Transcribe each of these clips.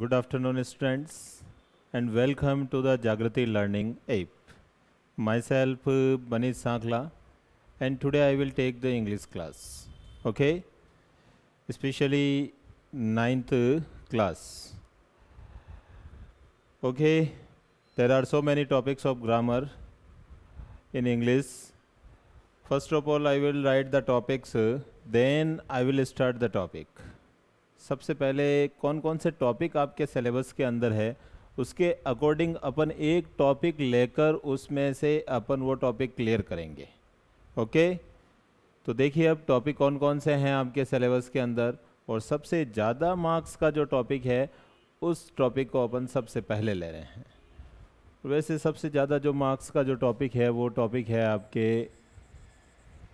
Good afternoon students and welcome to the Jagrati Learning app. Myself Manish Sankla and today I will take the English class. Okay? Especially ninth class. Okay? There are so many topics of grammar in English. First of all I will write the topics then I will start the topic. सबसे पहले कौन कौन से topic आपके syllabus के अंदर है उसके अकॉर्डिंग अपन एक टॉपिक लेकर उसमें से अपन वो टॉपिक क्लियर करेंगे ओके तो देखिए अब टॉपिक कौन कौन से हैं आपके सिलेबस के अंदर और सबसे ज़्यादा मार्क्स का जो टॉपिक है उस टॉपिक को अपन सबसे पहले ले रहे हैं वैसे सबसे ज़्यादा जो मार्क्स का जो टॉपिक है वो टॉपिक है आपके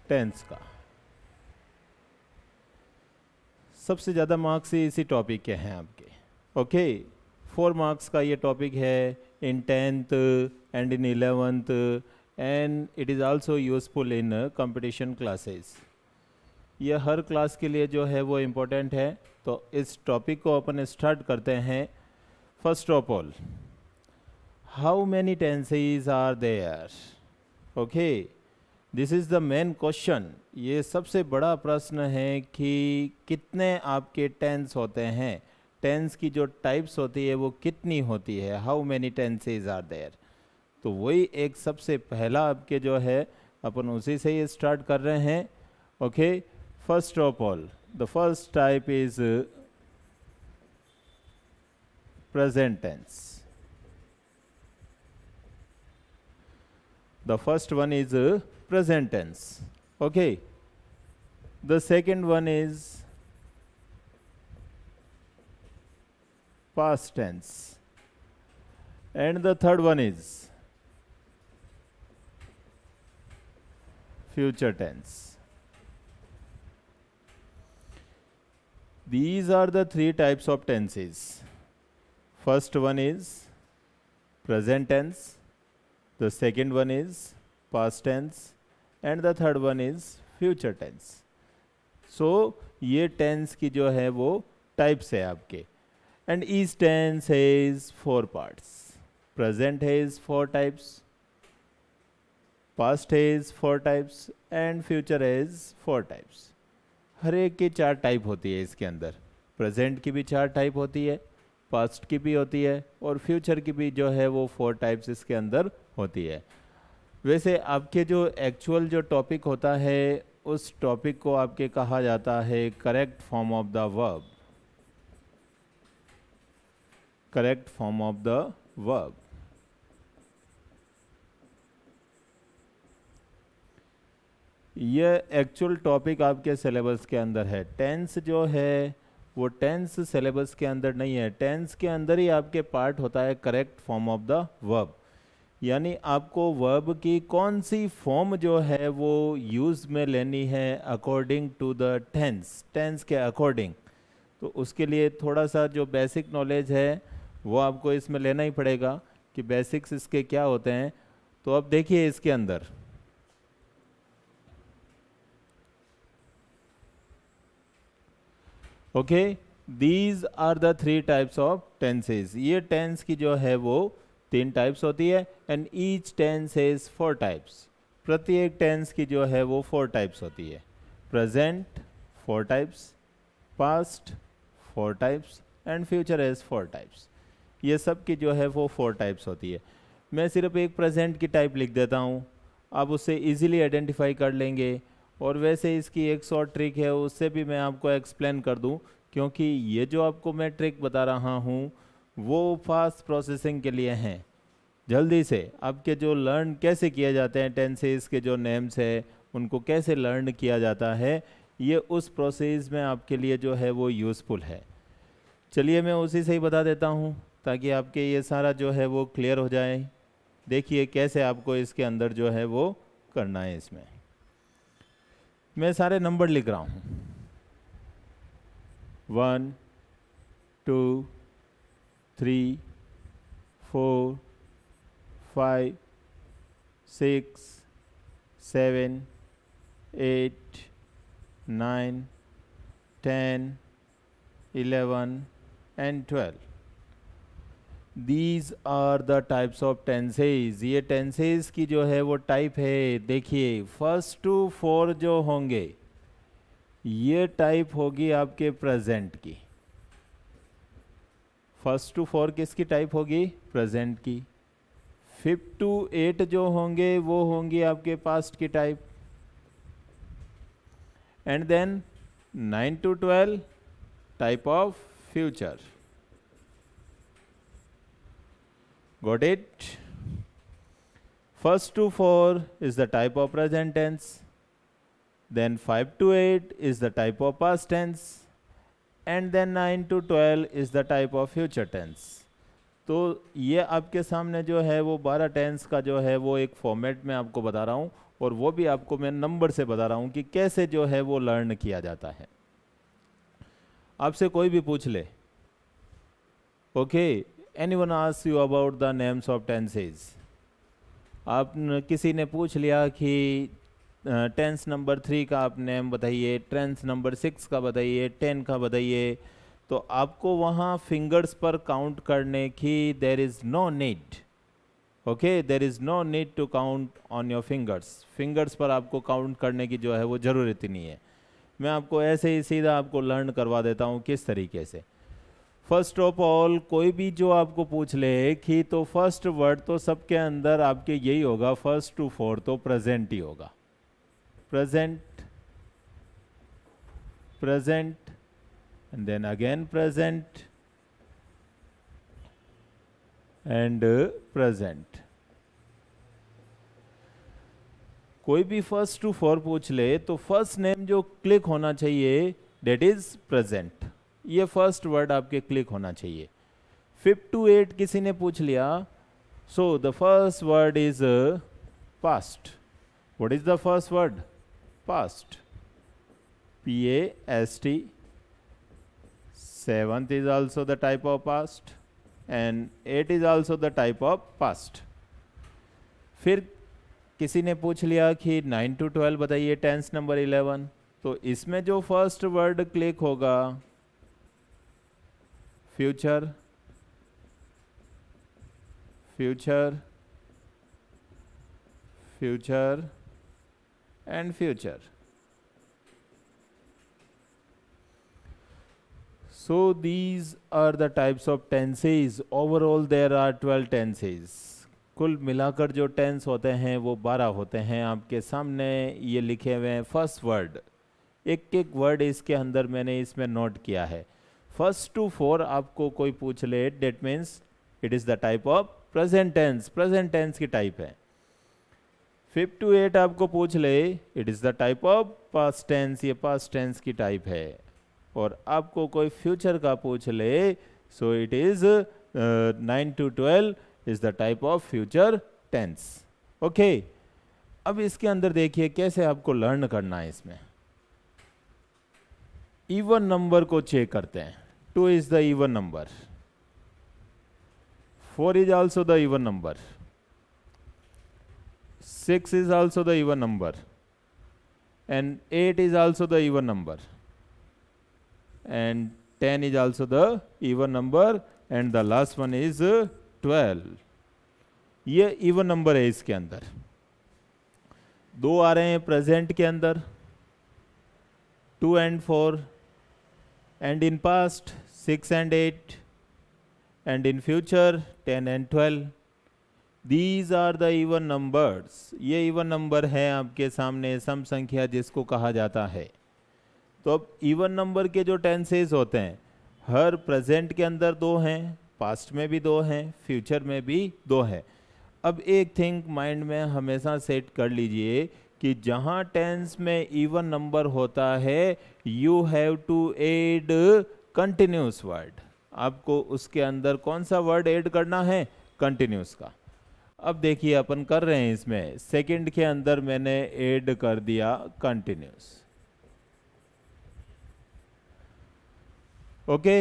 टेंथ का सबसे ज़्यादा मार्क्स इसी टॉपिक के हैं आपके ओके फोर मार्क्स का ये टॉपिक है in tenth and in eleventh and it is also useful in competition classes यह हर क्लास के लिए जो है वो इम्पोर्टेंट है तो इस टॉपिक को अपन स्टार्ट करते हैं first of all many many आर are there okay this is the main question ये सबसे बड़ा प्रश्न है कि कितने आपके टेंस होते हैं टेंस की जो टाइप्स होती है वो कितनी होती है how many tenses are there तो वही एक सबसे पहला आपके जो है अपन उसी से ये स्टार्ट कर रहे हैं okay first of all the first type is present tense the first one is present tense. Okay. The second one is past tense. And the third one is future tense. These are the three types of tenses. First one is present tense. The second one is past tense and the third one is future tense so ये tense की जो है वो types है आपके and each tense is four parts present is four types past is four types and future is four types हर एक की चार टाइप होती है इसके अंदर प्रेजेंट की भी चार टाइप होती है पास्ट की भी होती है और फ्यूचर की भी जो है वो फोर टाइप्स इसके अंदर होती है वैसे आपके जो एक्चुअल जो टॉपिक होता है उस टॉपिक को आपके कहा जाता है correct form of the verb correct form of the verb यह एक्चुअल टॉपिक आपके सिलेबस के अंदर है टेंस जो है वो टेंस सिलेबस के अंदर नहीं है टेंस के अंदर ही आपके पार्ट होता है correct form of the verb यानी आपको वर्ब की कौन सी फॉर्म जो है वो यूज़ में लेनी है according to the tense tense के अकॉर्डिंग तो उसके लिए थोड़ा सा जो बेसिक नॉलेज है वो आपको इसमें लेना ही पड़ेगा कि बेसिक्स इसके क्या होते हैं तो अब देखिए इसके अंदर okay these are the three types of tenses ये टेंस की जो है वो तीन टाइप्स होती है and each tense has four types प्रत्येक टेंस की जो है वो फोर टाइप्स होती है present four types past four types and future has four types ये सब की जो है वो फोर टाइप्स होती है मैं सिर्फ एक प्रेजेंट की टाइप लिख देता हूँ आप उससे इजीली आइडेंटिफाई कर लेंगे और वैसे इसकी एक शॉर्ट ट्रिक है उससे भी मैं आपको एक्सप्लेन कर दूँ क्योंकि ये जो आपको मैं ट्रिक बता रहा हूँ वो फास्ट प्रोसेसिंग के लिए हैं जल्दी से अब के जो लर्न कैसे किए जाते हैं टेंसेस के जो नेम्स है उनको कैसे लर्न किया जाता है ये उस प्रोसेस में आपके लिए जो है वो यूज़फुल है चलिए मैं उसी से ही बता देता हूँ ताकि आपके ये सारा जो है वो क्लियर हो जाए देखिए कैसे आपको इसके अंदर जो है वो करना है इसमें मैं सारे नंबर लिख रहा हूँ one two three four five six seven, eight nine ten eleven and twelve these are the types of tenses ये टेंसेज की जो है वो टाइप है देखिए फर्स्ट टू फोर जो होंगे ये टाइप होगी आपके प्रेजेंट की फर्स्ट टू फोर किसकी टाइप होगी प्रेजेंट की फिफ्थ टू एट जो होंगे वो होंगी आपके पास्ट की type and then nine to twelve type of future got it first to four is the type of present tense then five to eight is the type of past tense and then nine to twelve is the type of future tense तो ये आपके सामने जो है वो बारह tense का जो है वो एक फॉर्मेट में आपको बता रहा हूँ और वो भी आपको मैं नंबर से बता रहा हूँ कि कैसे जो है वो लर्न किया जाता है आपसे कोई भी पूछ ले okay any one ask you about the names of tenses आप किसी ने पूछ लिया कि टेंस नंबर थ्री का आप नेम बताइए टेंस नंबर सिक्स का बताइए टेन का बताइए तो आपको वहाँ फिंगर्स पर काउंट करने की there is no need okay there is no need to count on your fingers fingers पर आपको काउंट करने की जो है वो ज़रूरत ही नहीं है मैं आपको ऐसे ही सीधा आपको लर्न करवा देता हूँ किस तरीके से फर्स्ट ऑफ ऑल कोई भी जो आपको पूछ ले कि तो फर्स्ट वर्ड तो सबके अंदर आपके यही होगा फर्स्ट टू फोर्थ तो प्रेजेंट ही होगा present present and then again present and uh, present कोई भी फर्स्ट टू फोर पूछ ले तो फर्स्ट नेम जो क्लिक होना चाहिए डेट इज प्रेजेंट ये फर्स्ट वर्ड आपके क्लिक होना चाहिए फिफ्थ टू एट किसी ने पूछ लिया so the first word is past what is the first word past p a s t seventh is also the type of past and eight is also the type of past फिर किसी ने पूछ लिया कि nine to twelve बताइए tense number eleven तो इसमें जो फर्स्ट वर्ड क्लिक होगा future future future and future. So these are the types of tenses. Overall there are twelve tenses. कुल मिलाकर जो टेंस होते हैं वो बारह होते हैं आपके सामने ये लिखे हुए हैं फर्स्ट वर्ड एक एक वर्ड इसके अंदर मैंने इसमें नोट किया है फर्स्ट टू फोर आपको कोई पूछ ले that means it is the type of present tense present tense की टाइप है फिफ्थ टू एट आपको पूछ ले it is the type of past tense ये पास टेंस की टाइप है और आपको कोई फ्यूचर का पूछ ले so it is nine to twelve is the type of future tense okay अब इसके अंदर देखिए कैसे आपको लर्न करना है इसमें इवन नंबर को चेक करते हैं two is the even number four is also the even number six is also the even number and eight is also the even number and 10 is also the even number and the last one is 12 ये even number है इसके अंदर दो आ रहे हैं present के अंदर two and four and in past six and eight and in future ten and twelve these are the even numbers ये इवन नंबर है आपके सामने सम संख्या जिसको कहा जाता है तो अब इवन नंबर के जो टेंसेज होते हैं हर प्रेजेंट के अंदर दो हैं पास्ट में भी दो हैं फ्यूचर में भी दो हैं अब एक थिंक माइंड में हमेशा सेट कर लीजिए कि जहाँ टेंस में इवन नंबर होता है you have to add continuous word आपको उसके अंदर कौन सा वर्ड एड करना है कंटिन्यूस का अब देखिए अपन कर रहे हैं इसमें सेकंड के अंदर मैंने ऐड कर दिया continuous okay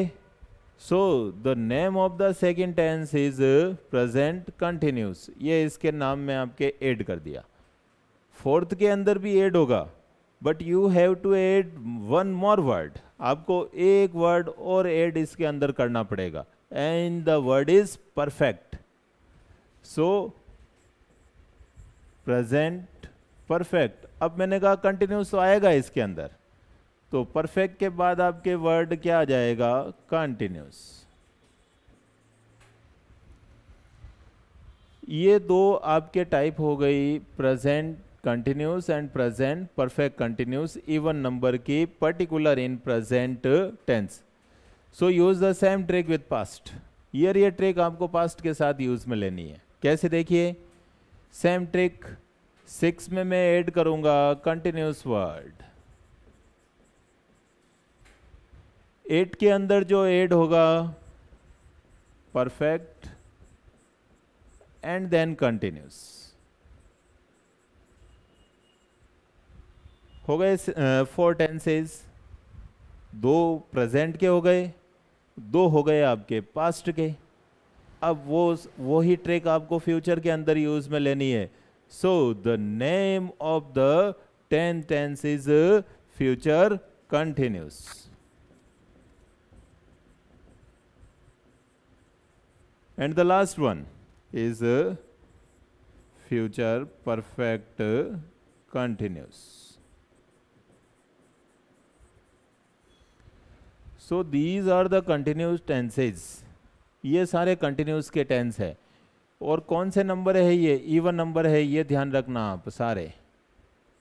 so the name of the second tense is present continuous ये इसके नाम में आपके ऐड कर दिया फोर्थ के अंदर भी ऐड होगा but you have to add one more word आपको एक वर्ड और ऐड इसके अंदर करना पड़ेगा and the word is perfect so present perfect अब मैंने कहा कंटिन्यूस आएगा इसके अंदर तो परफेक्ट के बाद आपके वर्ड क्या आ जाएगा कंटिन्यूस ये दो आपके टाइप हो गई present continuous and present perfect continuous even number की particular in present tense so use the same trick with past year ये ट्रिक आपको पास्ट के साथ यूज में लेनी है कैसे देखिए सेम ट्रिक सिक्स में मैं ऐड करूंगा कंटिन्यूस वर्ड एट के अंदर जो ऐड होगा परफेक्ट एंड देन कंटिन्यूस हो गए फोर टेंसेज दो प्रेजेंट के हो गए दो हो गए आपके पास्ट के अब वो वही ट्रिक आपको फ्यूचर के अंदर यूज में लेनी है so the name of the ten tense is future continuous and the last one is future perfect continuous so these are the continuous tenses ये सारे कंटिन्यूस के टेंस है और कौन से नंबर है ये इवन नंबर है ये ध्यान रखना आप सारे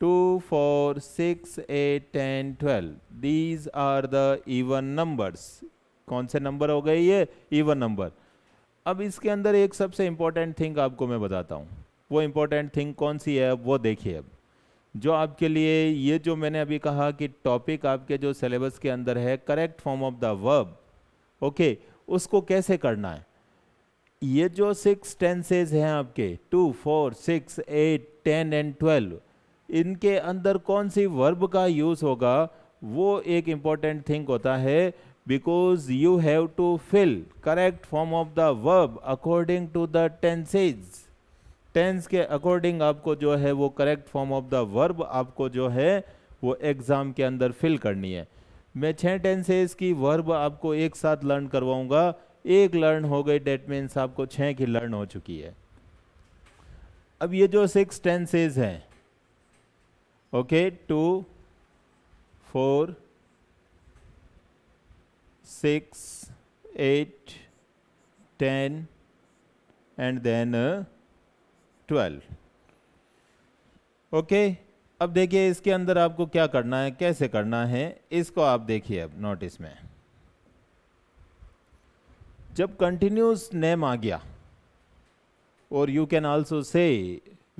two four six eight ten twelve these are the even numbers कौन से नंबर हो गए ये इवन नंबर अब इसके अंदर एक सबसे इंपॉर्टेंट थिंग आपको मैं बताता हूँ वो इंपॉर्टेंट थिंग कौन सी है वो देखिए अब जो आपके लिए ये जो मैंने अभी कहा कि टॉपिक आपके जो सिलेबस के अंदर है correct form of the verb okay उसको कैसे करना है ये जो सिक्स टेंसेज हैं आपके two four six eight ten and twelve इनके अंदर कौन सी वर्ब का यूज़ होगा वो एक इम्पॉर्टेंट थिंग होता है because you have to fill correct form of the verb according to the tenses tense के अकॉर्डिंग आपको जो है वो correct form of the verb आपको जो है वो एग्ज़ाम के अंदर फिल करनी है मैं छह टेंसेस की वर्ब आपको एक साथ लर्न करवाऊंगा एक लर्न हो गई डेट मीन्स आपको छह की लर्न हो चुकी है अब ये जो सिक्स टेंसेज हैं okay two four six eight ten and then twelve okay अब देखिए इसके अंदर आपको क्या करना है कैसे करना है इसको आप देखिए अब नोटिस में जब कंटिन्यूस नेम आ गया और you can also say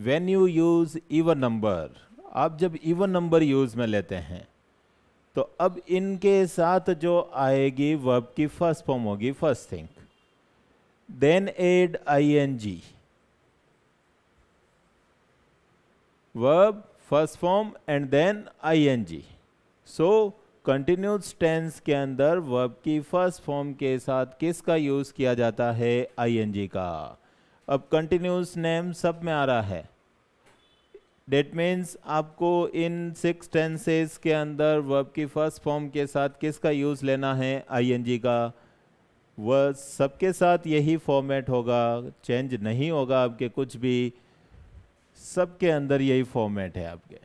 when you use even number आप जब इवन नंबर यूज़ में लेते हैं तो अब इनके साथ जो आएगी वर्ब की फर्स्ट फॉर्म होगी first thing then add I N G verb first form and then I N G so continuous tense के अंदर वर्ब की फर्स्ट फॉर्म के साथ किसका यूज़ किया जाता है आई एन जी का अब कंटिन्यूस नेम सब में आ रहा है डेट मीन्स आपको इन सिक्स टेंसेस के अंदर वर्ब की फर्स्ट फॉर्म के साथ किसका यूज़ लेना है आई एन जी का वह सबके साथ यही फॉर्मेट होगा चेंज नहीं होगा आपके कुछ भी सबके अंदर यही फॉर्मेट है आपके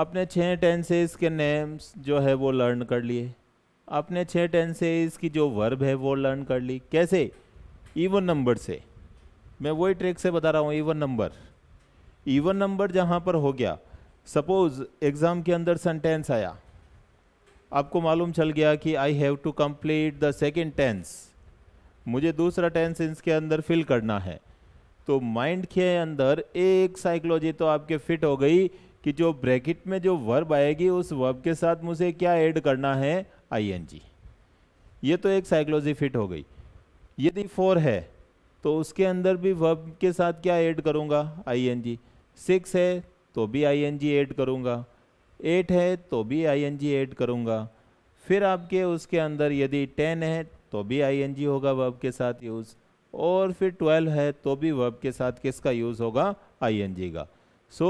आपने छः टेंसेस के नेम्स जो है वो लर्न कर लिए आपने छः टेंसेस की जो वर्ब है वो लर्न कर ली कैसे ईवन नंबर से मैं वही ट्रिक से बता रहा हूँ ईवन नंबर ईवन नंबर जहाँ पर हो गया सपोज एग्ज़ाम के अंदर सेंटेंस आया आपको मालूम चल गया कि I have to complete the second tense मुझे दूसरा टेंस इसके अंदर फिल करना है तो माइंड के अंदर एक साइकोलॉजी तो आपके फिट हो गई कि जो ब्रैकेट में जो वर्ब आएगी उस वर्ब के साथ मुझे क्या ऐड करना है आईएनजी ये तो एक साइकोलॉजी फिट हो गई यदि फोर है तो उसके अंदर भी वर्ब के साथ क्या ऐड करूँगा आईएनजी सिक्स है तो भी आई एन जी एड करूँगा एट है तो भी आई एन जी एड करूँगा फिर आपके उसके अंदर यदि टेन है तो भी आई एन जी होगा वर्ब के साथ यूज़ और फिर ट्वेल्व है तो भी वर्ब के साथ किसका यूज़ होगा आई एन जी का so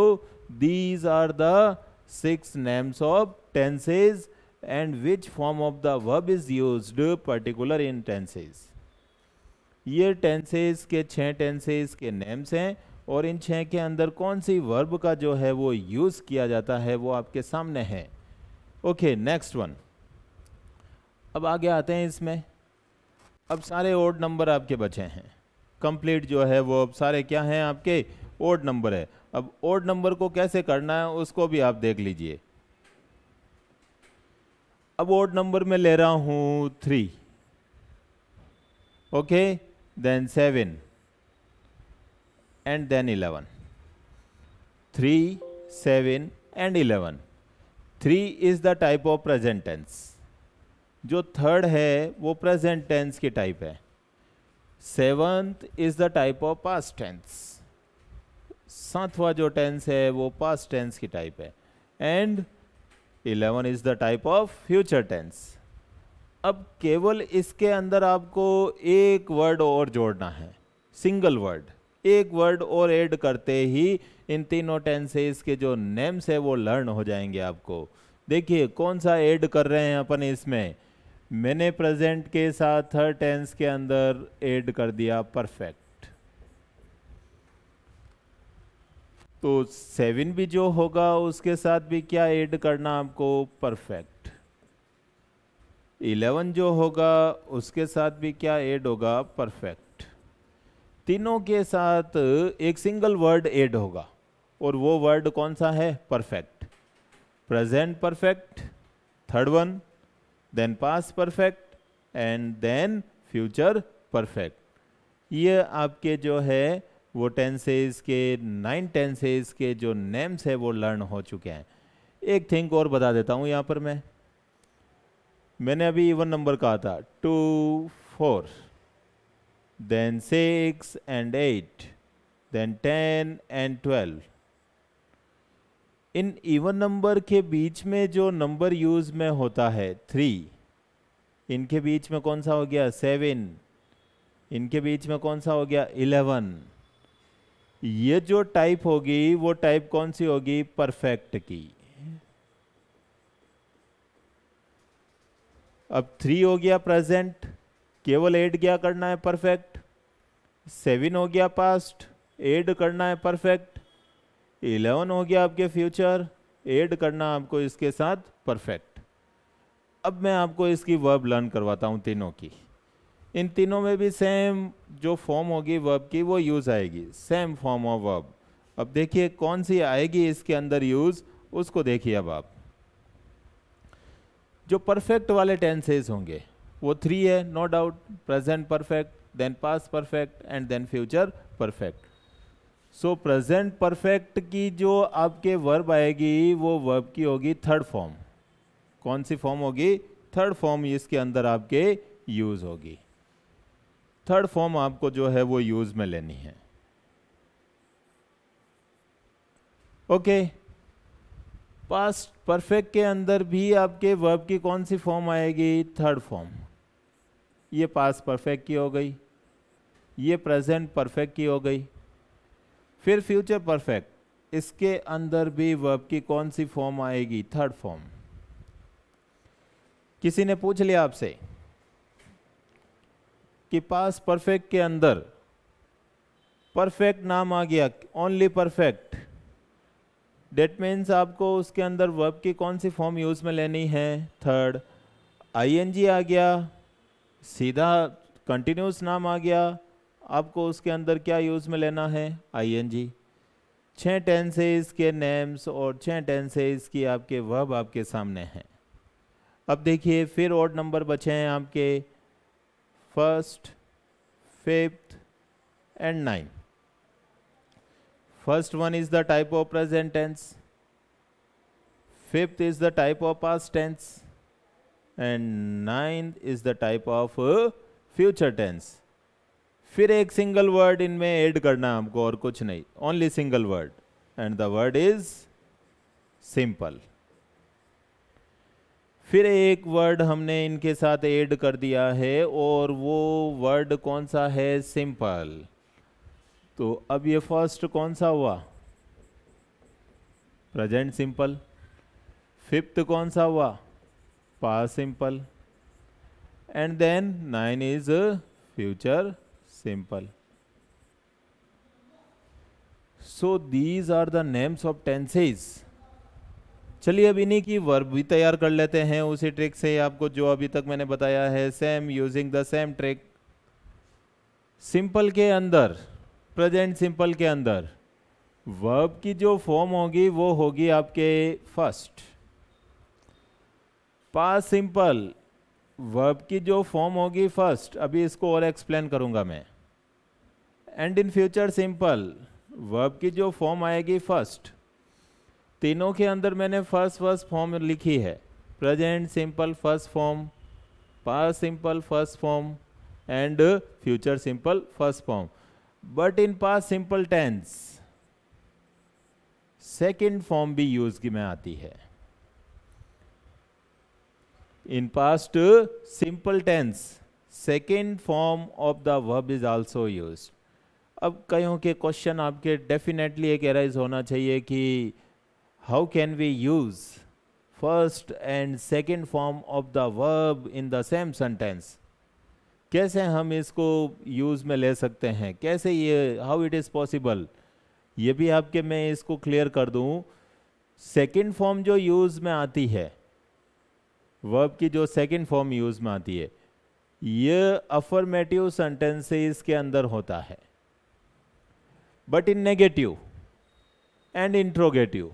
these are the six names of tenses and which form of the verb is use particular in tenses ये टेंसेज के छः टेंसेज के नेम्स हैं और इन छः के अंदर कौन सी वर्ब का जो है वो यूज़ किया जाता है वो आपके सामने है ओके नेक्स्ट वन अब आगे आते हैं इसमें अब सारे ओड नंबर आपके बचे हैं कंप्लीट जो है वो अब सारे क्या हैं आपके ओड नंबर है अब ओड नंबर को कैसे करना है उसको भी आप देख लीजिए अब ओड नंबर में ले रहा हूँ three okay then seven and then eleven three seven and eleven three is the type of present tense जो थर्ड है वो प्रेजेंट टेंस की टाइप है seventh is the type of past tense सातवा जो टेंस है वो पास्ट टेंस की टाइप है and eleven is the type of future tense अब केवल इसके अंदर आपको एक वर्ड और जोड़ना है सिंगल वर्ड एक वर्ड और ऐड करते ही इन तीनों टेंसेज के जो नेम्स है वो लर्न हो जाएंगे आपको देखिए कौन सा ऐड कर रहे हैं अपन इसमें मैंने प्रेजेंट के साथ थर्ड टेंस के अंदर ऐड कर दिया परफेक्ट तो सेवन भी जो होगा उसके साथ भी क्या ऐड करना आपको परफेक्ट इलेवन जो होगा उसके साथ भी क्या ऐड होगा परफेक्ट तीनों के साथ एक सिंगल वर्ड एड होगा और वो वर्ड कौन सा है perfect present perfect third one then past perfect and then future perfect ये आपके जो है वो टेंसेज के नाइन टेंसेज के जो नेम्स है वो लर्न हो चुके हैं एक थिंग और बता देता हूँ यहाँ पर मैं मैंने अभी इवन नंबर कहा था two four then 6 and 8, then 10 and 12. इन इवन नंबर के बीच में जो नंबर यूज में होता है थ्री इनके बीच में कौन सा हो गया सेवन इनके बीच में कौन सा हो गया इलेवन ये जो टाइप होगी वो टाइप कौन सी होगी परफेक्ट की अब थ्री हो गया प्रेजेंट केवल एड क्या करना है परफेक्ट सेवन हो गया पास्ट एड करना है परफेक्ट इलेवन हो गया आपके फ्यूचर एड करना आपको इसके साथ परफेक्ट अब मैं आपको इसकी वर्ब लर्न करवाता हूँ तीनों की इन तीनों में भी सेम जो फॉर्म होगी वर्ब की वो यूज़ आएगी सेम फॉर्म ऑफ वर्ब अब देखिए कौन सी आएगी इसके अंदर यूज़ उसको देखिए अब आप जो परफेक्ट वाले टेंसेज होंगे वो थ्री है no doubt present perfect then past perfect and then future perfect so present perfect की जो आपके वर्ब आएगी वो वर्ब की होगी थर्ड फॉर्म कौन सी फॉर्म होगी थर्ड फॉर्म इसके अंदर आपके यूज़ होगी थर्ड फॉर्म आपको जो है वो यूज़ में लेनी है ओके पास्ट परफेक्ट के अंदर भी आपके वर्ब की कौन सी फॉर्म आएगी थर्ड फॉर्म ये पास परफेक्ट की हो गई ये प्रेजेंट परफेक्ट की हो गई फिर फ्यूचर परफेक्ट इसके अंदर भी वर्ब की कौन सी फॉर्म आएगी थर्ड फॉर्म किसी ने पूछ लिया आपसे कि पास परफेक्ट के अंदर परफेक्ट नाम आ गया ओनली परफेक्ट डेट मीन्स आपको उसके अंदर वर्ब की कौन सी फॉर्म यूज़ में लेनी है थर्ड आईएनजी आ गया सीधा कंटिन्यूस नाम आ गया आपको उसके अंदर क्या यूज़ में लेना है आई जी छः टेंसेज के नेम्स और छः टेंसेज की आपके वर्ब आपके सामने हैं अब देखिए फिर ऑड नंबर बचे हैं आपके first fifth and nine first one is the type of present tense fifth is the type of past tense and ninth is the type of future tense फिर एक सिंगल वर्ड इनमें add करना हमको और कुछ नहीं only single word and the word is simple फिर एक वर्ड हमने इनके साथ ऐड कर दिया है और वो वर्ड कौन सा है सिंपल तो अब ये फर्स्ट कौन सा हुआ प्रेजेंट सिंपल फिफ्थ कौन सा हुआ past simple and then 9 is future simple so these are the names of tenses चलिए अब इन्हीं की वर्ब भी तैयार कर लेते हैं उसी ट्रिक से आपको जो अभी तक मैंने बताया है same using the same trick simple के अंदर प्रेजेंट सिंपल के अंदर वर्ब की जो फॉर्म होगी वो होगी आपके फर्स्ट पास सिंपल वर्ब की जो फॉर्म होगी फर्स्ट अभी इसको और एक्सप्लेन करूंगा मैं and in future simple verb की जो फॉर्म आएगी फर्स्ट तीनों के अंदर मैंने फर्स्ट फर्स्ट फॉर्म लिखी है present simple first form past simple first form and future simple first form but in past simple tense second form भी यूज की में आती है in past simple tense second form of the verb is also used अब कहीं के question आपके definitely एक एराइज होना चाहिए कि how can we use first and second form of the verb in the same sentence कैसे हम इसको यूज़ में ले सकते हैं कैसे ये हाउ इट इज़ पॉसिबल ये भी आपके मैं इसको क्लियर कर दू सेकेंड फॉर्म जो यूज़ में आती है वर्ब की जो सेकंड फॉर्म यूज़ में आती है ये अफर्मेटिव सेंटेंसेस के अंदर होता है but in negative and interrogative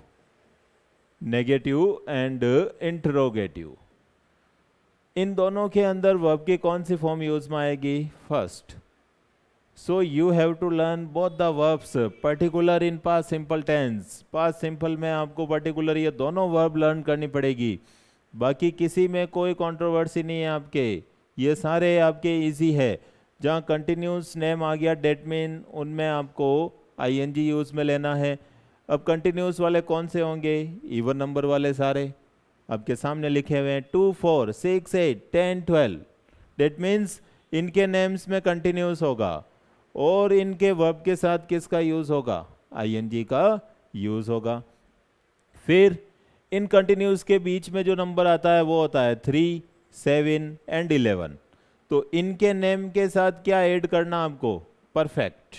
negative and interrogative इन दोनों के अंदर वर्ब की कौन सी फॉर्म यूज में आएगी first so you have to learn both the verbs particular in past simple tense past simple में आपको पर्टिकुलर ये दोनों वर्ब लर्न करनी पड़ेगी बाकी किसी में कोई कंट्रोवर्सी नहीं है आपके ये सारे आपके इजी है जहाँ कंटिन्यूस नेम आ गया डेट मीन उनमें आपको आई एन जी यूज़ में लेना है अब कंटिन्यूस वाले कौन से होंगे इवन नंबर वाले सारे आपके सामने लिखे हुए हैं two four six eight ten twelve that means इनके नेम्स में कंटिन्यूस होगा और इनके वर्ब के साथ किसका यूज़ होगा आईएनजी का यूज़ होगा फिर इन कंटिन्यूस के बीच में जो नंबर आता है वो होता है थ्री सेवन एंड इलेवन तो इनके नेम के साथ क्या ऐड करना आपको परफेक्ट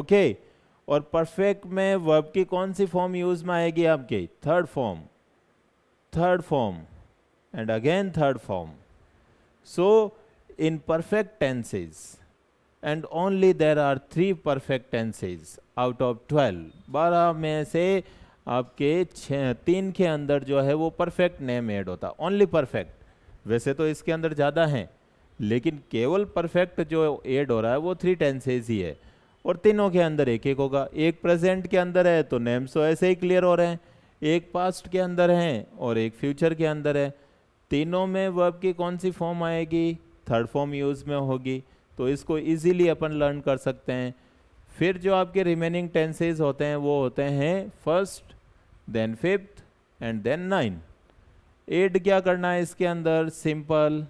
ओके और परफेक्ट में वर्ब की कौन सी फॉर्म यूज में आएगी आपके third form third form and again third form so in perfect tenses and only there are three perfect tenses out of twelve बारह में से आपके छ तीन के अंदर जो है वो परफेक्ट नेम ऐड होता ओनली परफेक्ट वैसे तो इसके अंदर ज़्यादा हैं लेकिन केवल परफेक्ट जो एड हो रहा है वो थ्री टेंसेज ही है और तीनों के अंदर एक एक होगा एक प्रेजेंट के अंदर है तो नेम्स तो ऐसे ही क्लियर हो रहे हैं एक पास्ट के अंदर हैं और एक फ्यूचर के अंदर है तीनों में वर्ब की कौन सी फॉर्म आएगी थर्ड फॉर्म यूज़ में होगी तो इसको इजीली अपन लर्न कर सकते हैं फिर जो आपके रिमेनिंग टेंसेज होते हैं वो होते हैं first then fifth and then nine add क्या करना है इसके अंदर सिंपल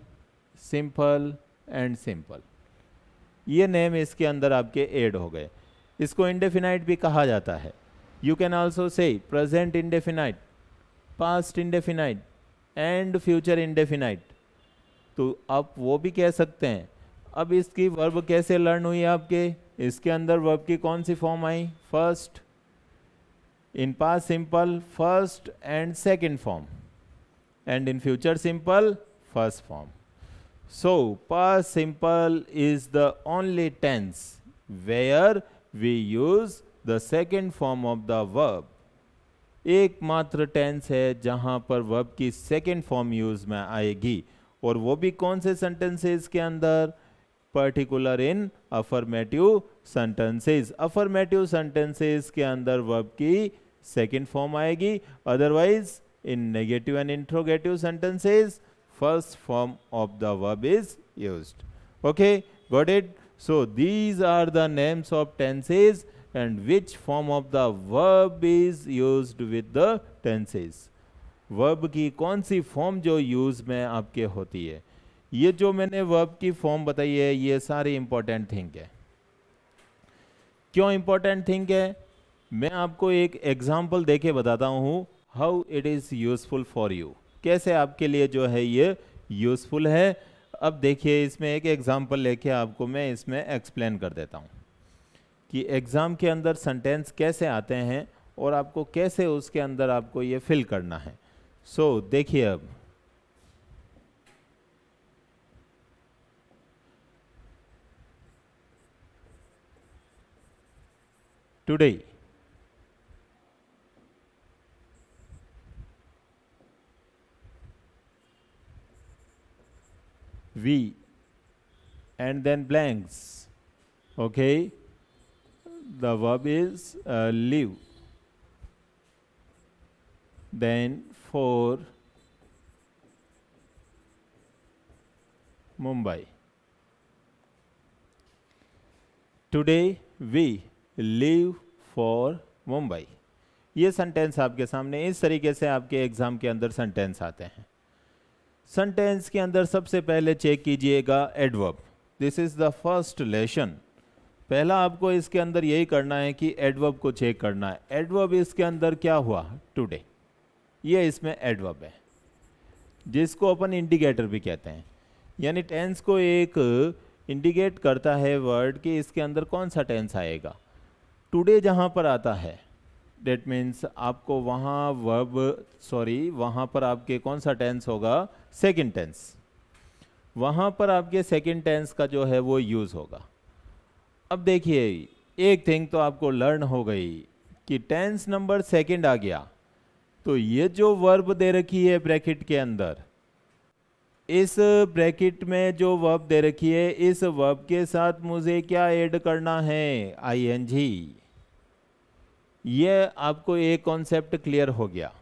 सिंपल एंड सिंपल ये नेम इसके अंदर आपके एड हो गए इसको इंडेफिनाइट भी कहा जाता है you can also say present indefinite past indefinite and future indefinite तो आप वो भी कह सकते हैं अब इसकी वर्ब कैसे लर्न हुई आपके इसके अंदर वर्ब की कौन सी फॉर्म आई first in past simple first and second form and in future simple first form so past simple is the only tense where we use the second form of the verb एकमात्र tense है जहां पर verb की second form use में आएगी और वो भी कौन से सेंटेंसेस के अंदर particular in affirmative sentences affirmative sentences के अंदर वर्ब की सेकेंड फॉर्म आएगी otherwise in negative and interrogative sentences first form of the verb is use okay got it so these are the names of tenses and which form of the verb is use with the tenses verb की कौन सी form जो use में आपके होती है ये जो मैंने वर्ब की फॉर्म बताई है ये सारी इंपॉर्टेंट थिंग है क्यों इंपॉर्टेंट थिंग है मैं आपको एक एग्जाम्पल दे के बताता हूँ how it is useful for you कैसे आपके लिए जो है ये यूजफुल है अब देखिए इसमें एक एग्जाम्पल लेके आपको मैं इसमें एक्सप्लेन कर देता हूँ कि एग्ज़ाम के अंदर सेंटेंस कैसे आते हैं और आपको कैसे उसके अंदर आपको ये फिल करना है सो so, देखिए अब today. We and then blanks. Okay. The verb is uh, live. Then for Mumbai. Today we leave for Mumbai ये सेंटेंस आपके सामने इस तरीके से आपके एग्ज़ाम के अंदर सेंटेंस आते हैं सेंटेंस के अंदर सबसे पहले चेक कीजिएगा adverb this is the first lesson पहला आपको इसके अंदर यही करना है कि एडवर्ब को चेक करना है एडवर्ब इसके अंदर क्या हुआ टुडे ये इसमें एडवर्ब है जिसको अपन इंडिकेटर भी कहते हैं यानी टेंस को एक इंडिकेट करता है वर्ड कि इसके अंदर कौन सा टेंस आएगा टुडे जहाँ पर आता है डेट मीन्स आपको वहाँ वर्ब सॉरी वहाँ पर आपके कौन सा टेंस होगा सेकेंड टेंस वहाँ पर आपके सेकेंड टेंस का जो है वो यूज़ होगा अब देखिए एक थिंग तो आपको लर्न हो गई कि टेंस नंबर सेकेंड आ गया तो ये जो वर्ब दे रखी है ब्रैकेट के अंदर इस ब्रैकेट में जो वर्ब दे रखी है इस वर्ब के साथ मुझे क्या ऐड करना है आई एन जी ये आपको एक कॉन्सेप्ट क्लियर हो गया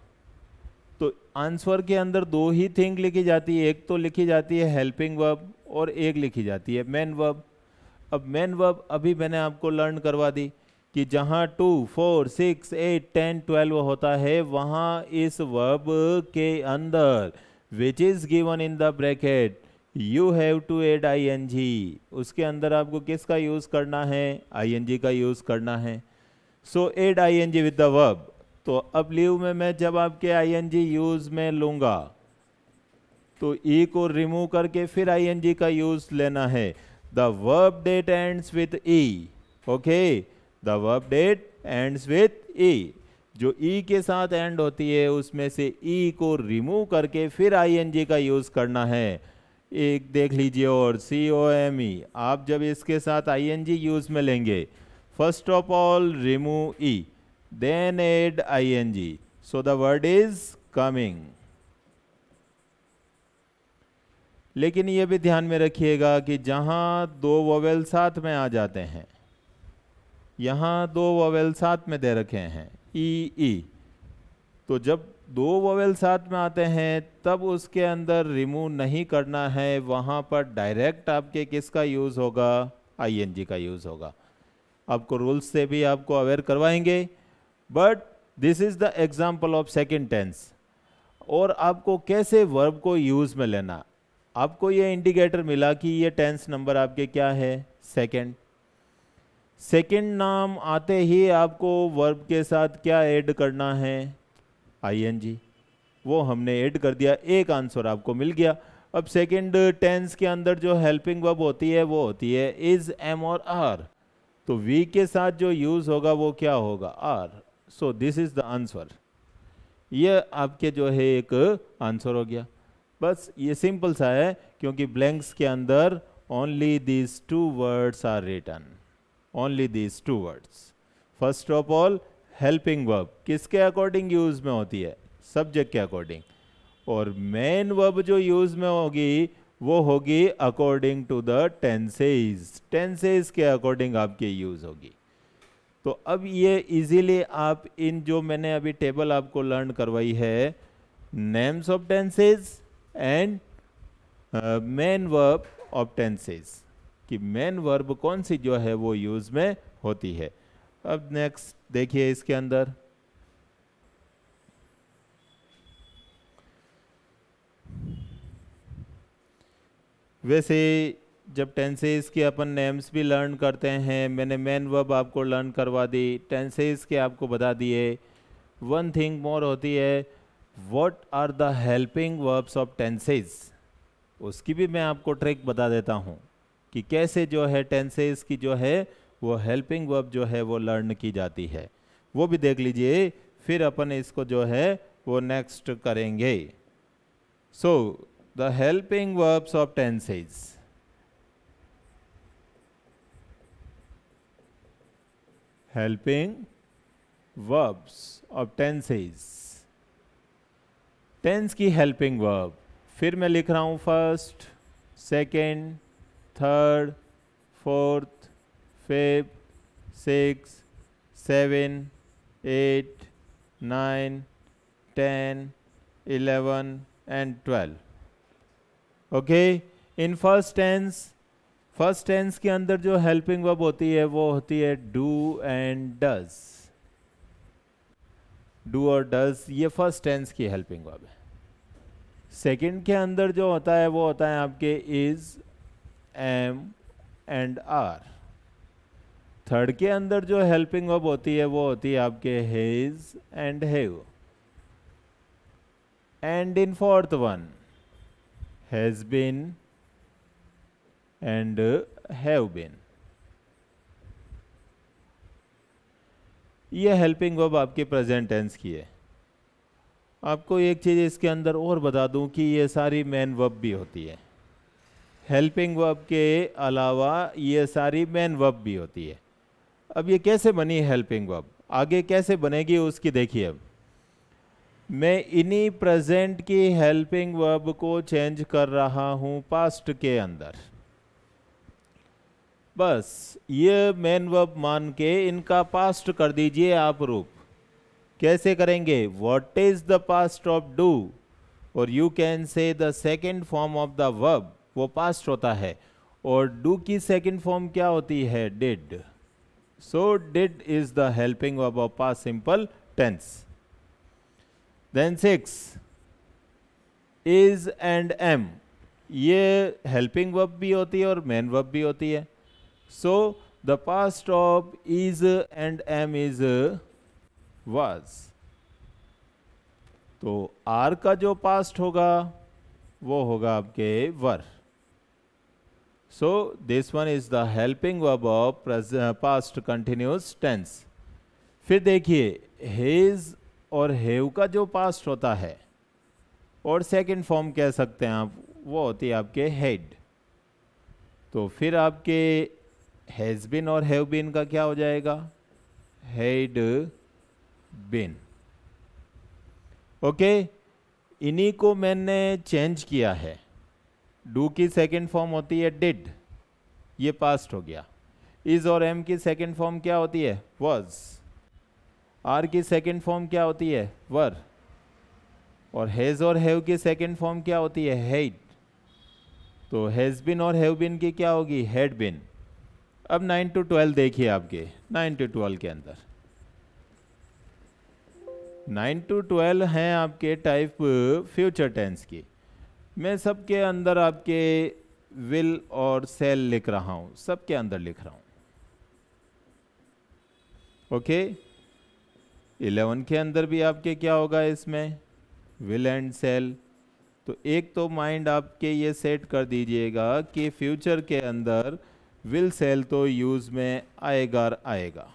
तो आंसर के अंदर दो ही थिंग लिखी जाती है एक तो लिखी जाती है हेल्पिंग वर्ब और एक लिखी जाती है मैन वर्ब अब मैन वर्ब अभी मैंने आपको लर्न करवा दी कि जहाँ two four six eight ten twelve होता है वहाँ इस वर्ब के अंदर which is given in the bracket you have to add I N G उसके अंदर आपको किसका यूज़ करना है आई एन जी का यूज़ करना है so add I N G with the verb तो अब लीव में मैं जब आपके आई एन जी यूज में लूंगा तो ई e को रिमूव करके फिर आई एन जी का यूज लेना है the verb that ends with E okay the verb that ends with E जो ई e के साथ एंड होती है उसमें से ई e को रिमूव करके फिर आईएनजी का यूज़ करना है एक देख लीजिए और सी ओ एम ई आप जब इसके साथ आईएनजी यूज़ में लेंगे First of all, remove E. Then add ing. So the word is coming. लेकिन ये भी ध्यान में रखिएगा कि जहाँ दो वोवेल साथ में आ जाते हैं यहाँ दो वोवेल साथ में दे रखे हैं ई e, ई e. तो जब दो वोवेल साथ में आते हैं तब उसके अंदर रिमूव नहीं करना है वहाँ पर डायरेक्ट आपके किसका यूज़ होगा आईएनजी का यूज़ होगा आपको रूल्स से भी आपको अवेयर करवाएंगे but this is the example of second tense और आपको कैसे वर्ब को यूज़ में लेना आपको ये इंडिकेटर मिला कि ये टेंस नंबर आपके क्या है सेकेंड सेकेंड नाम आते ही आपको वर्ब के साथ क्या ऐड करना है आईएनजी वो हमने ऐड कर दिया एक आंसर आपको मिल गया अब सेकेंड टेंस के अंदर जो हेल्पिंग वर्ब होती है वो होती है इज़ एम और आर तो वी के साथ जो यूज होगा वो क्या होगा are so this is the answer ये आपके जो है एक आंसर हो गया बस ये सिंपल सा है क्योंकि ब्लैंक्स के अंदर only these two words are return only these two words first of all helping verb किसके अकॉर्डिंग यूज में होती है सब्जेक्ट के अकॉर्डिंग और मेन वर्ब जो यूज में होगी वो होगी according to the tenses tenses के अकॉर्डिंग आपकी यूज़ होगी तो अब ये इजीली आप इन जो मैंने अभी टेबल आपको लर्न करवाई है names of tenses and main verb of tenses कि मेन वर्ब कौन सी जो है वो यूज़ में होती है अब नेक्स्ट देखिए इसके अंदर वैसे जब टेंसेज के अपन नेम्स भी लर्न करते हैं मैंने मेन वर्ब आपको लर्न करवा दी टेंसेस के आपको बता दिए वन थिंग मोर होती है what are the helping verbs of tenses उसकी भी मैं आपको ट्रिक बता देता हूँ कि कैसे जो है टेंसेज की जो है वो हेल्पिंग वर्ब जो है वो लर्न की जाती है वो भी देख लीजिए फिर अपन इसको जो है वो नेक्स्ट करेंगे so so, the helping verbs of tenses. Helping verbs of tenses. Tense ki helping verb. fir main likh raha hu first second third fourth fifth sixth seven eight nine ten eleven and twelve okay in first tense first tense के अंदर जो helping verb होती है वो होती है do and does do और does ये फर्स्ट टेंस की हेल्पिंग वर्ब है सेकंड के अंदर जो होता है वो होता है आपके is am and are third के अंदर जो हेल्पिंग वर्ब होती है वो होती है आपके has and have and in fourth one has been and uh, have been ये हेल्पिंग वर्ब आपके प्रेजेंट टेंस की है आपको एक चीज़ इसके अंदर और बता दूं कि ये सारी मैन वर्ब भी होती है हेल्पिंग वर्ब के अलावा ये सारी मेन वर्ब भी होती है अब ये कैसे बनी हेल्पिंग वर्ब आगे कैसे बनेगी उसकी देखिए अब मैं इन्हीं प्रेजेंट की हेल्पिंग वर्ब को चेंज कर रहा हूँ पास्ट के अंदर बस ये मेन वर्ब मान के इनका पास्ट कर दीजिए आप रूप कैसे करेंगे what is the past of do और you can say the second form of the verb वो पास्ट होता है और डू की सेकेंड फॉर्म क्या होती है did so did is the helping verb of past simple tense then six is and am ये हेल्पिंग वर्ब भी होती है और मेन वर्ब भी होती है so the past of is and am is was तो आर का जो पास्ट होगा वो होगा आपके were so this one is the helping verb of past continuous tense फिर देखिए हिज और हेव का जो पास्ट होता है और सेकंड फॉर्म कह सकते हैं आप वो होती है आपके हेड तो फिर आपके हैज़ बिन और हैव बिन का क्या हो जाएगा हेड बिन ओके इन्हीं को मैंने चेंज किया है डू की सेकंड फॉर्म होती है डिड ये पास्ट हो गया इज और एम की सेकंड फॉर्म क्या होती है वॉज आर की सेकेंड फॉर्म क्या होती है वर और हैज़ और हैव की सेकेंड फॉर्म क्या होती है हेड तो हैज़ बिन और हैव बिन की क्या होगी हेड बिन अब नाइन टू ट्वेल्व देखिए आपके नाइन टू ट्वेल्व के अंदर नाइन टू ट्वेल्व हैं आपके टाइप फ्यूचर टेंस की मैं सबके अंदर आपके विल और सेल लिख रहा हूँ सबके अंदर लिख रहा हूँ ओके okay? इलेवन के अंदर भी आपके क्या होगा इसमें विल एंड सेल तो एक तो माइंड आपके ये सेट कर दीजिएगा कि फ्यूचर के अंदर विल सेल तो यूज़ में आएगा आएगा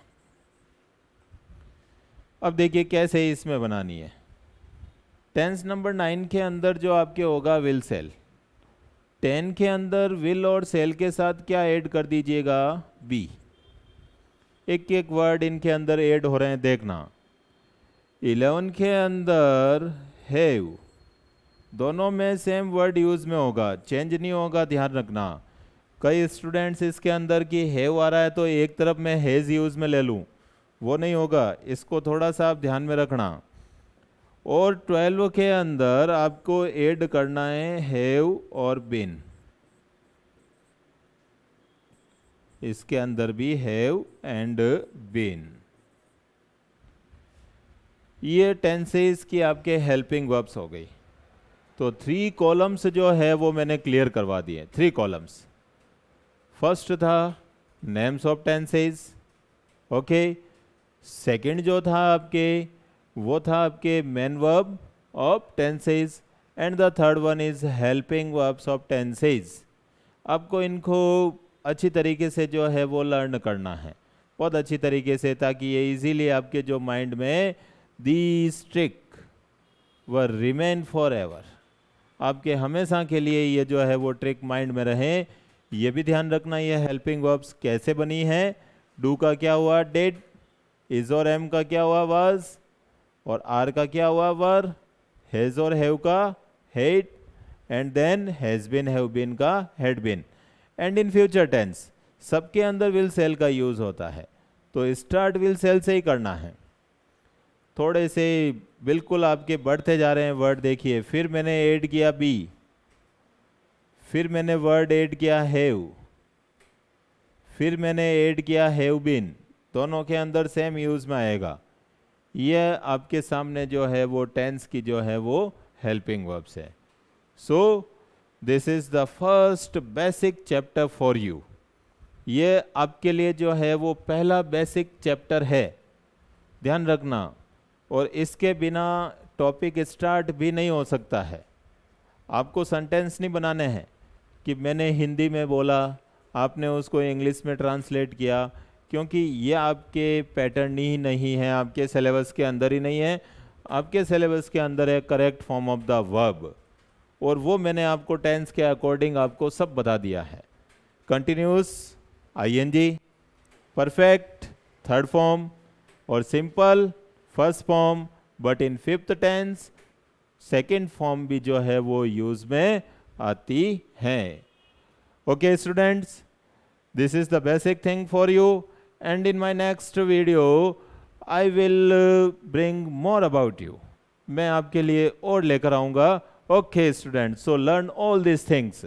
अब देखिए कैसे इसमें बनानी है टेंस नंबर नाइन के अंदर जो आपके होगा विल सेल टेन के अंदर विल और सेल के साथ क्या ऐड कर दीजिएगा बी एक एक वर्ड इनके अंदर ऐड हो रहे हैं देखना इलेवन के अंदर हैव दोनों में सेम वर्ड यूज़ में होगा चेंज नहीं होगा ध्यान रखना कई स्टूडेंट्स इसके अंदर कि हैव आ रहा है तो एक तरफ मैं हैज़ यूज़ में ले लूँ वो नहीं होगा इसको थोड़ा सा आप ध्यान में रखना और ट्वेल्व के अंदर आपको ऐड करना है हैव और बिन इसके अंदर भी हैव एंड बिन ये टेंसेज की आपके हेल्पिंग वर्ब्स हो गई तो थ्री कॉलम्स जो है वो मैंने क्लियर करवा दिए थ्री कॉलम्स फर्स्ट था names of tenses okay second जो था आपके वो था आपके main verb of tenses and the third one is helping verbs of tenses आपको इनको अच्छी तरीके से जो है वो लर्न करना है बहुत अच्छी तरीके से ताकि ये इजीली आपके जो माइंड में ट्रिक व रिमेन फॉर एवर आपके हमेशा के लिए ये जो है वो ट्रिक माइंड में रहे ये भी ध्यान रखना ये हेल्पिंग वर्ब्स कैसे बनी है डू का क्या हुआ डेड इज और एम का क्या हुआ वाज और आर का क्या हुआ वर हैज और हैव का had and then has been have been का had been and in future tense सबके अंदर विल सेल का यूज़ होता है तो स्टार्ट विल सेल से ही करना है थोड़े से बिल्कुल आपके बढ़ते जा रहे हैं वर्ड देखिए फिर मैंने ऐड किया बी फिर मैंने वर्ड ऐड किया हैव फिर मैंने ऐड किया हैव बिन दोनों के अंदर सेम यूज़ में आएगा यह आपके सामने जो है वो टेंस की जो है वो हेल्पिंग वर्ब्स है so this is the first basic chapter for you ये आपके लिए जो है वो पहला बेसिक चैप्टर है ध्यान रखना और इसके बिना टॉपिक स्टार्ट भी नहीं हो सकता है आपको सेंटेंस नहीं बनाने हैं कि मैंने हिंदी में बोला आपने उसको इंग्लिश में ट्रांसलेट किया क्योंकि ये आपके पैटर्न ही नहीं है आपके सिलेबस के अंदर ही नहीं है आपके सिलेबस के अंदर है correct form of the verb और वो मैंने आपको टेंस के अकॉर्डिंग आपको सब बता दिया है कंटिन्यूस जी परफेक्ट थर्ड फॉर्म और simple first form but in fifth tense second form भी जो है वो यूज में आती है okay students this is the basic thing for you and in my next video I will bring more about you मैं आपके लिए और लेकर आऊँगा okay student so learn all this things